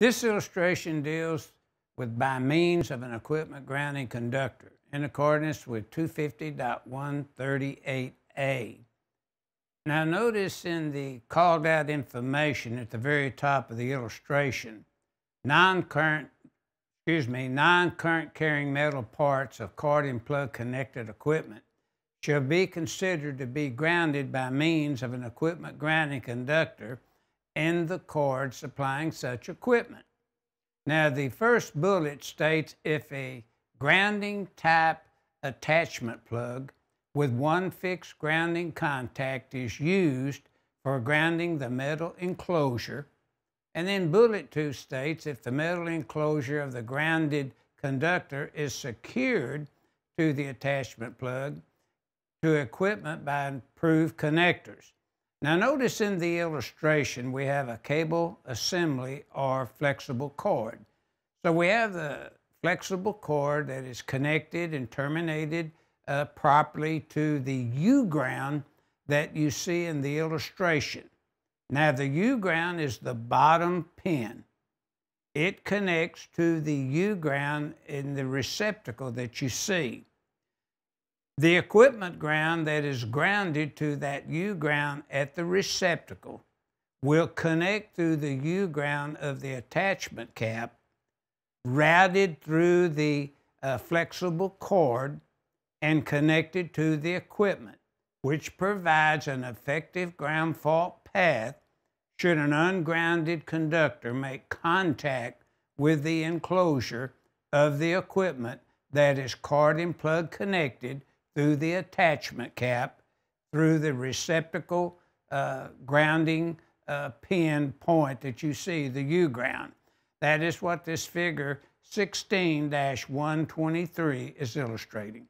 This illustration deals with by means of an equipment grounding conductor in accordance with 250.138A. Now notice in the called out information at the very top of the illustration, non-current, excuse me, non-current carrying metal parts of card and plug connected equipment shall be considered to be grounded by means of an equipment grounding conductor in the cord supplying such equipment. Now, the first bullet states if a grounding type attachment plug with one fixed grounding contact is used for grounding the metal enclosure. And then bullet two states if the metal enclosure of the grounded conductor is secured to the attachment plug to equipment by improved connectors. Now notice in the illustration we have a cable assembly or flexible cord. So we have the flexible cord that is connected and terminated uh, properly to the U-ground that you see in the illustration. Now the U-ground is the bottom pin. It connects to the U-ground in the receptacle that you see the equipment ground that is grounded to that U ground at the receptacle will connect through the U ground of the attachment cap, routed through the uh, flexible cord, and connected to the equipment, which provides an effective ground fault path should an ungrounded conductor make contact with the enclosure of the equipment that is card and plug connected through the attachment cap, through the receptacle uh, grounding uh, pin point that you see, the U ground. That is what this figure 16 123 is illustrating.